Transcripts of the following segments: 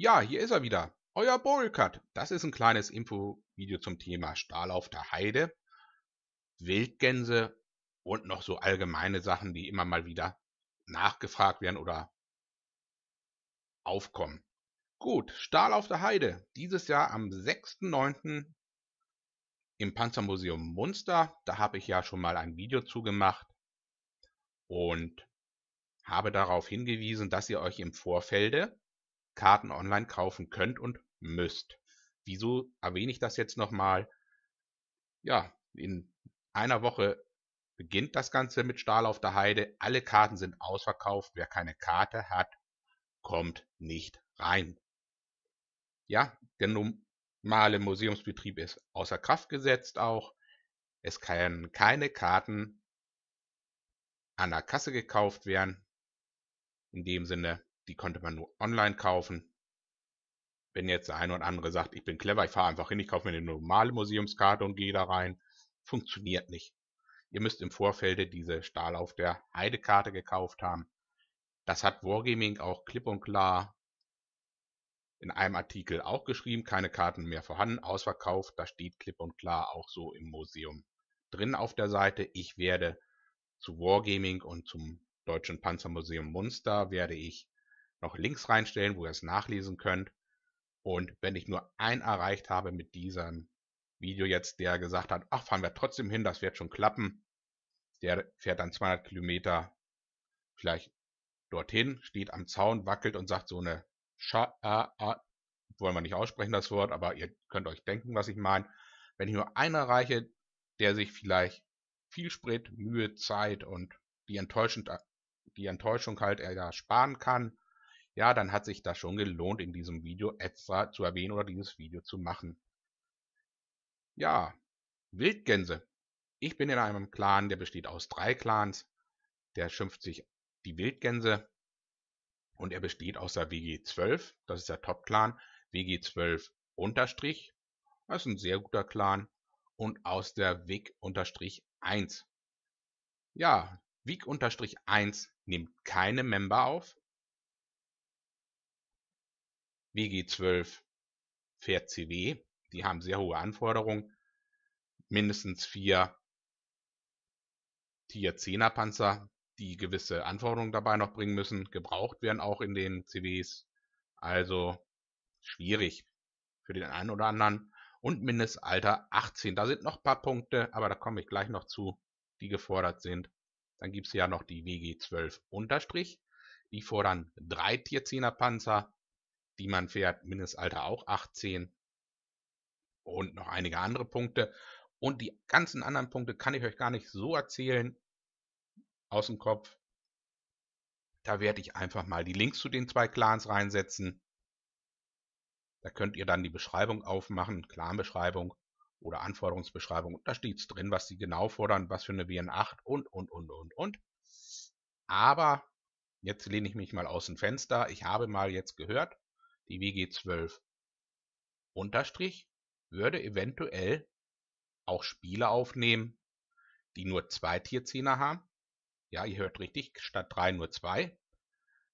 Ja, hier ist er wieder. Euer Borelcut. Das ist ein kleines Info-Video zum Thema Stahl auf der Heide, Wildgänse und noch so allgemeine Sachen, die immer mal wieder nachgefragt werden oder aufkommen. Gut, Stahl auf der Heide. Dieses Jahr am 6.9. im Panzermuseum Munster. Da habe ich ja schon mal ein Video zu gemacht und habe darauf hingewiesen, dass ihr euch im Vorfelde Karten online kaufen könnt und müsst. Wieso erwähne ich das jetzt nochmal? Ja, in einer Woche beginnt das Ganze mit Stahl auf der Heide. Alle Karten sind ausverkauft. Wer keine Karte hat, kommt nicht rein. Ja, der normale Museumsbetrieb ist außer Kraft gesetzt auch. Es können keine Karten an der Kasse gekauft werden. In dem Sinne, die konnte man nur online kaufen. Wenn jetzt der eine oder andere sagt, ich bin clever, ich fahre einfach hin, ich kaufe mir eine normale Museumskarte und gehe da rein, funktioniert nicht. Ihr müsst im Vorfeld diese Stahl auf der Heidekarte gekauft haben. Das hat Wargaming auch klipp und klar in einem Artikel auch geschrieben, keine Karten mehr vorhanden, ausverkauft, da steht klipp und klar auch so im Museum drin auf der Seite. Ich werde zu Wargaming und zum Deutschen Panzermuseum Munster werde ich noch Links reinstellen, wo ihr es nachlesen könnt. Und wenn ich nur einen erreicht habe mit diesem Video jetzt, der gesagt hat, ach, fahren wir trotzdem hin, das wird schon klappen, der fährt dann 200 Kilometer vielleicht dorthin, steht am Zaun, wackelt und sagt so eine Scha a a wollen wir nicht aussprechen das Wort, aber ihr könnt euch denken, was ich meine. Wenn ich nur einen erreiche, der sich vielleicht viel Sprit, Mühe, Zeit und die, Enttäuschend, die Enttäuschung halt eher sparen kann, ja, dann hat sich das schon gelohnt, in diesem Video extra zu erwähnen oder dieses Video zu machen. Ja, Wildgänse. Ich bin in einem Clan, der besteht aus drei Clans. Der schimpft sich die Wildgänse und er besteht aus der WG12, das ist der Top-Clan, WG12 unterstrich, das ist ein sehr guter Clan, und aus der WIG unterstrich 1. Ja, WIG unterstrich 1 nimmt keine Member auf, WG12 fährt CW. Die haben sehr hohe Anforderungen. Mindestens vier Tier 10er Panzer, die gewisse Anforderungen dabei noch bringen müssen. Gebraucht werden auch in den CWs. Also schwierig für den einen oder anderen. Und Mindestalter 18. Da sind noch ein paar Punkte, aber da komme ich gleich noch zu, die gefordert sind. Dann gibt es ja noch die WG12 Unterstrich. Die fordern drei Tier 10er Panzer die man fährt, Mindestalter auch 18 und noch einige andere Punkte. Und die ganzen anderen Punkte kann ich euch gar nicht so erzählen aus dem Kopf. Da werde ich einfach mal die Links zu den zwei Clans reinsetzen. Da könnt ihr dann die Beschreibung aufmachen, Clanbeschreibung oder Anforderungsbeschreibung. Da steht es drin, was sie genau fordern, was für eine WN8 und, und, und, und, und. Aber jetzt lehne ich mich mal aus dem Fenster. Ich habe mal jetzt gehört, die WG 12. Unterstrich würde eventuell auch Spiele aufnehmen, die nur zwei Tierzähne haben. Ja, ihr hört richtig, statt drei nur zwei.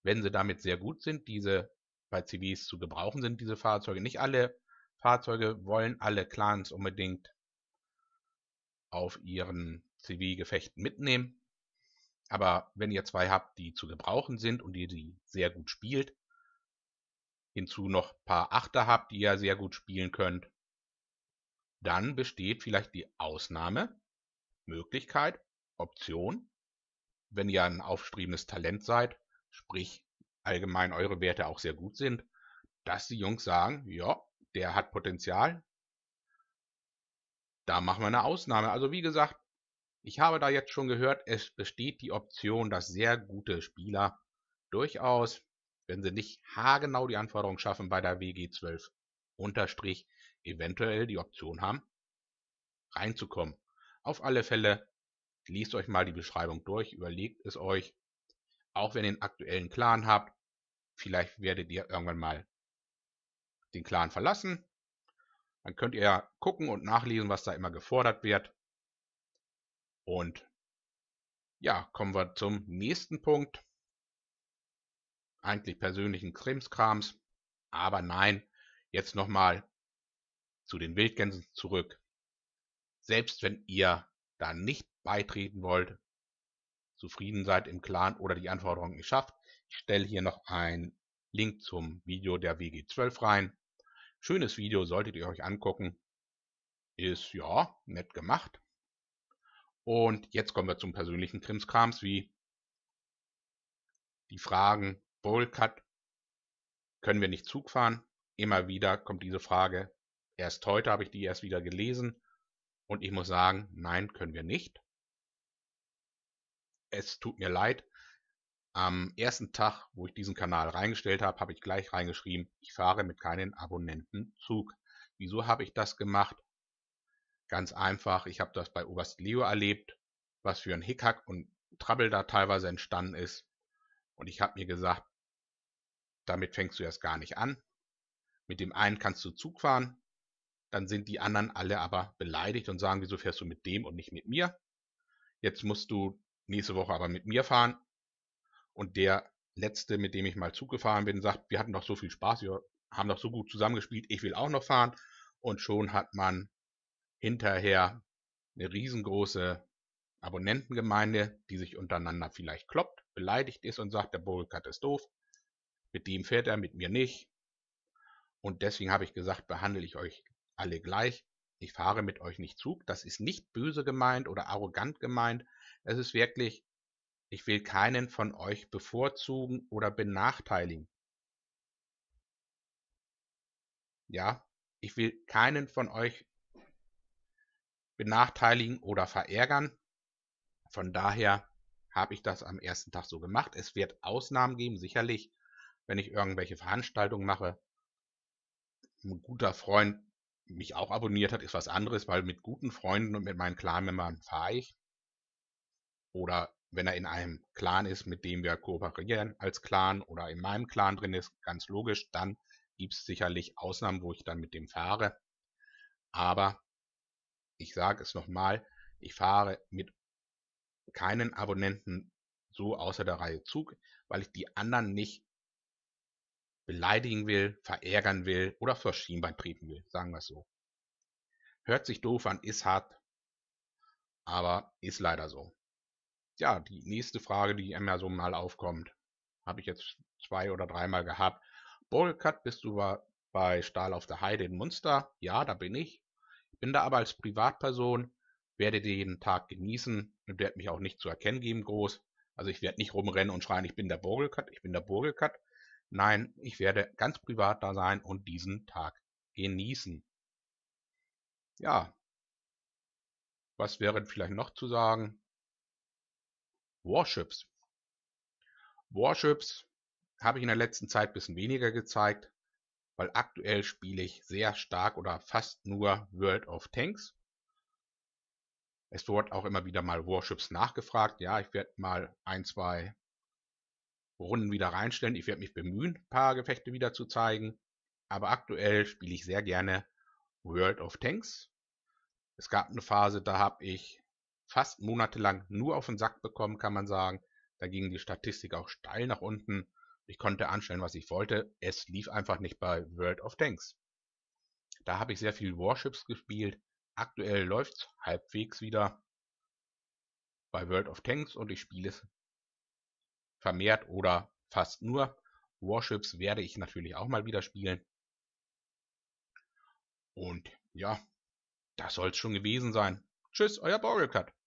Wenn sie damit sehr gut sind, diese bei CVs zu gebrauchen sind, diese Fahrzeuge. Nicht alle Fahrzeuge wollen alle Clans unbedingt auf ihren CV-Gefechten mitnehmen. Aber wenn ihr zwei habt, die zu gebrauchen sind und ihr die sehr gut spielt, hinzu noch ein paar Achter habt, die ihr sehr gut spielen könnt, dann besteht vielleicht die Ausnahme, Möglichkeit, Option, wenn ihr ein aufstrebendes Talent seid, sprich allgemein eure Werte auch sehr gut sind, dass die Jungs sagen, ja, der hat Potenzial, da machen wir eine Ausnahme. Also wie gesagt, ich habe da jetzt schon gehört, es besteht die Option, dass sehr gute Spieler durchaus wenn sie nicht haargenau die Anforderungen schaffen bei der WG 12 unterstrich eventuell die Option haben, reinzukommen. Auf alle Fälle liest euch mal die Beschreibung durch, überlegt es euch. Auch wenn ihr den aktuellen Clan habt, vielleicht werdet ihr irgendwann mal den Clan verlassen. Dann könnt ihr gucken und nachlesen, was da immer gefordert wird. Und ja, kommen wir zum nächsten Punkt eigentlich persönlichen Krimskrams. Aber nein, jetzt nochmal zu den Wildgänsen zurück. Selbst wenn ihr da nicht beitreten wollt, zufrieden seid im Clan oder die Anforderungen nicht schafft, ich stelle hier noch einen Link zum Video der WG12 rein. Schönes Video, solltet ihr euch angucken. Ist ja nett gemacht. Und jetzt kommen wir zum persönlichen Krimskrams, wie die Fragen Bowl können wir nicht Zug fahren? Immer wieder kommt diese Frage. Erst heute habe ich die erst wieder gelesen und ich muss sagen, nein, können wir nicht. Es tut mir leid. Am ersten Tag, wo ich diesen Kanal reingestellt habe, habe ich gleich reingeschrieben, ich fahre mit keinen Abonnenten Zug. Wieso habe ich das gemacht? Ganz einfach, ich habe das bei Oberst Leo erlebt, was für ein Hickhack und Trouble da teilweise entstanden ist. Und ich habe mir gesagt, damit fängst du erst gar nicht an. Mit dem einen kannst du Zug fahren, dann sind die anderen alle aber beleidigt und sagen, wieso fährst du mit dem und nicht mit mir? Jetzt musst du nächste Woche aber mit mir fahren. Und der letzte, mit dem ich mal Zug gefahren bin, sagt, wir hatten doch so viel Spaß, wir haben doch so gut zusammengespielt, ich will auch noch fahren. Und schon hat man hinterher eine riesengroße Abonnentengemeinde, die sich untereinander vielleicht kloppt, beleidigt ist und sagt, der Bullcut ist doof, mit dem fährt er, mit mir nicht. Und deswegen habe ich gesagt, behandle ich euch alle gleich. Ich fahre mit euch nicht Zug. Das ist nicht böse gemeint oder arrogant gemeint. Es ist wirklich, ich will keinen von euch bevorzugen oder benachteiligen. Ja, ich will keinen von euch benachteiligen oder verärgern. Von daher habe ich das am ersten Tag so gemacht. Es wird Ausnahmen geben, sicherlich wenn ich irgendwelche Veranstaltungen mache. Ein guter Freund mich auch abonniert hat, ist was anderes, weil mit guten Freunden und mit meinen Clan-Membern fahre ich. Oder wenn er in einem Clan ist, mit dem wir kooperieren als Clan oder in meinem Clan drin ist, ganz logisch, dann gibt es sicherlich Ausnahmen, wo ich dann mit dem fahre. Aber ich sage es nochmal, ich fahre mit keinen Abonnenten so außer der Reihe Zug, weil ich die anderen nicht beleidigen will, verärgern will oder vor Schienbein treten will, sagen wir es so. Hört sich doof an, ist hart, aber ist leider so. Ja, die nächste Frage, die immer so mal aufkommt, habe ich jetzt zwei oder dreimal gehabt. Borgelkat, bist du bei Stahl auf der Heide in Munster? Ja, da bin ich. Ich bin da aber als Privatperson, werde jeden Tag genießen und werde mich auch nicht zu erkennen geben groß. Also ich werde nicht rumrennen und schreien, ich bin der Burgelkat, ich bin der Burgelkat. Nein, ich werde ganz privat da sein und diesen Tag genießen. Ja, was wäre vielleicht noch zu sagen? Warships. Warships habe ich in der letzten Zeit ein bisschen weniger gezeigt, weil aktuell spiele ich sehr stark oder fast nur World of Tanks. Es wird auch immer wieder mal Warships nachgefragt. Ja, ich werde mal ein, zwei Runden wieder reinstellen. Ich werde mich bemühen, ein paar Gefechte wieder zu zeigen. Aber aktuell spiele ich sehr gerne World of Tanks. Es gab eine Phase, da habe ich fast monatelang nur auf den Sack bekommen, kann man sagen. Da ging die Statistik auch steil nach unten. Ich konnte anstellen, was ich wollte. Es lief einfach nicht bei World of Tanks. Da habe ich sehr viel Warships gespielt. Aktuell läuft es halbwegs wieder bei World of Tanks und ich spiele es vermehrt oder fast nur. Warships werde ich natürlich auch mal wieder spielen. Und ja, das soll es schon gewesen sein. Tschüss, euer Borgelcut.